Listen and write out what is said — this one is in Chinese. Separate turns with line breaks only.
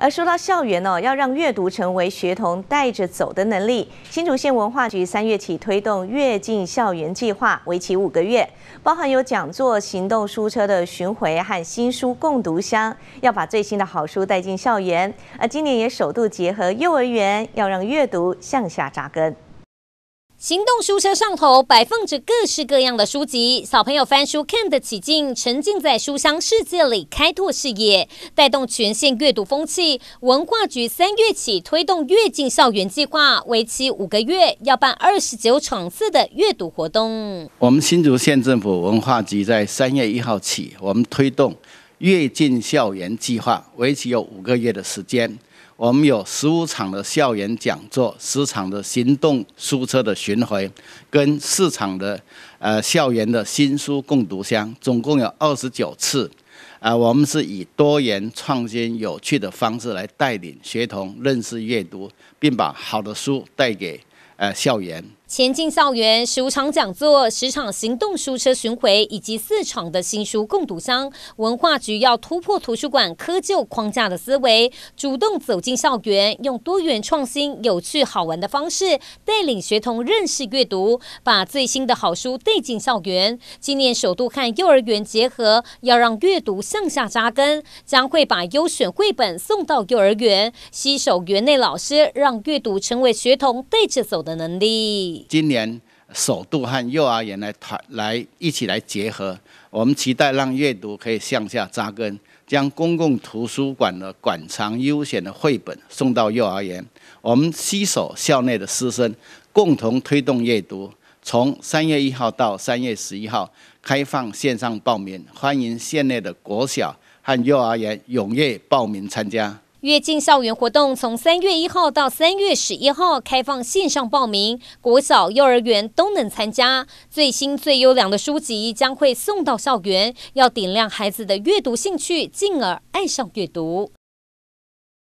而说到校园哦，要让阅读成为学童带着走的能力。新竹县文化局三月起推动“阅进校园”计划，为期五个月，包含有讲座、行动书车的巡回和新书共读箱，要把最新的好书带进校园。而今年也首度结合幼儿园，要让阅读向下扎根。
行动书车上头摆放着各式各样的书籍，小朋友翻书看得起劲，沉浸在书香世界里，开拓视野，带动全县阅读风气。文化局三月起推动“跃进校园”计划，为期五个月，要办二十九场次的阅读活动。
我们新竹县政府文化局在三月一号起，我们推动“跃进校园”计划，为期有五个月的时间。我们有十五场的校园讲座，十场的行动书车的巡回，跟四场的呃校园的新书共读箱，总共有二十九次。啊，我们是以多元、创新、有趣的方式来带领学童认识阅读，并把好的书带给呃校园。
前进校园，十五场讲座，十场行动书车巡回，以及四场的新书共读箱。文化局要突破图书馆窠臼框架的思维，主动走进校园，用多元、创新、有趣、好玩的方式，带领学童认识阅读，把最新的好书带进校园。今年首度和幼儿园结合，要让阅读向下扎根，将会把优选绘本送到幼儿园，吸手园内老师，让阅读成为学童带着走的能
力。今年首度和幼儿园来团来一起来结合，我们期待让阅读可以向下扎根，将公共图书馆的馆藏优选的绘本送到幼儿园。我们携手校内的师生，共同推动阅读。从三月一号到三月十一号开放线上报名，欢迎县内的国小和幼儿园踊跃报名参加。
阅进校园活动从三月一号到三月十一号开放线上报名，国小、幼儿园都能参加。最新最优良的书籍将会送到校园，要点亮孩子的阅读兴趣，进而爱上阅读。